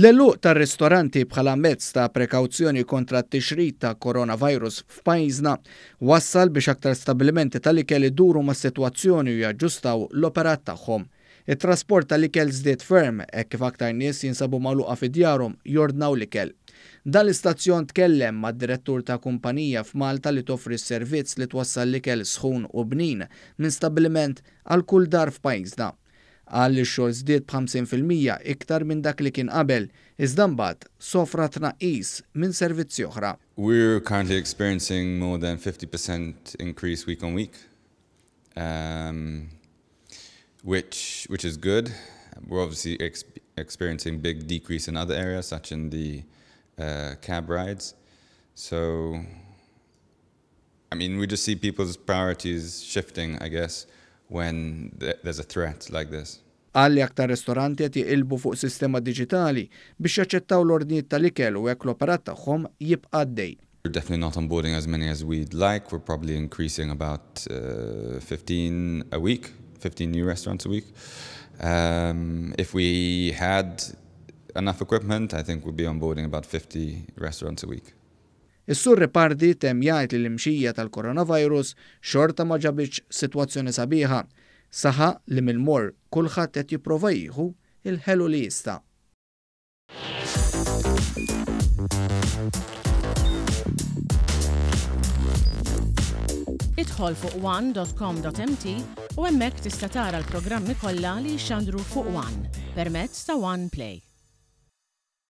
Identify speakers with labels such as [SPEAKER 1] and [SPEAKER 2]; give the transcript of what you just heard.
[SPEAKER 1] L-eluq tar ristoranti bħala mezz ta' prekawzjoni kontra t-tixrid ta' koronavirus f'pajjiżna wassal biex aktar stabilimenti tal-ikel iduru ma' situazzjoni u jaġġustaw l-operat tagħhom. It-trasport tal-ikel żdiet ferm e kif aktar nies jinsabu magħluqa fidjarhom jordnaw l-ikel. Dan l-istazzjon tkellem ma' direttur ta' kumpanija f'Malta li toffri s-servizz li twassal l-ikel sħun u bnin minn stabiliment għal kull dar f'pajjiżna. percent iktar minn dak li kien qabel, minn servizzi oħra.
[SPEAKER 2] We're currently experiencing more than 50% increase week on week. Um, which which is good. We're obviously ex experiencing big decrease in other areas such in the uh, cab rides. So I mean, we just see people's priorities shifting, I guess when there's a threat like this.
[SPEAKER 1] Għal aktar ristoranti qed jilbu fuq sistema diġitali biex jaċċettaw l-ordnijiet tal-ikel u l-operat
[SPEAKER 2] We're definitely not onboarding as many as we'd like. We're probably increasing about uh, 15 a week, 15 new restaurants a week. Um, if we had enough equipment, I think we'd be onboarding about 50 restaurants a week.
[SPEAKER 1] Is-sur reparti tem jgħid li l-imxija tal-koronavirus xorta ma ġabitx sitwazzjoni sabiħa, saħa li mill-mor kulħadd qed jipprova jieħu il-ħelu li jista'.
[SPEAKER 2] Idħol fuq one.com.mt u hemmhekk tista' tara l-programmi kollha li xandru fuq One permezz ta' One Play.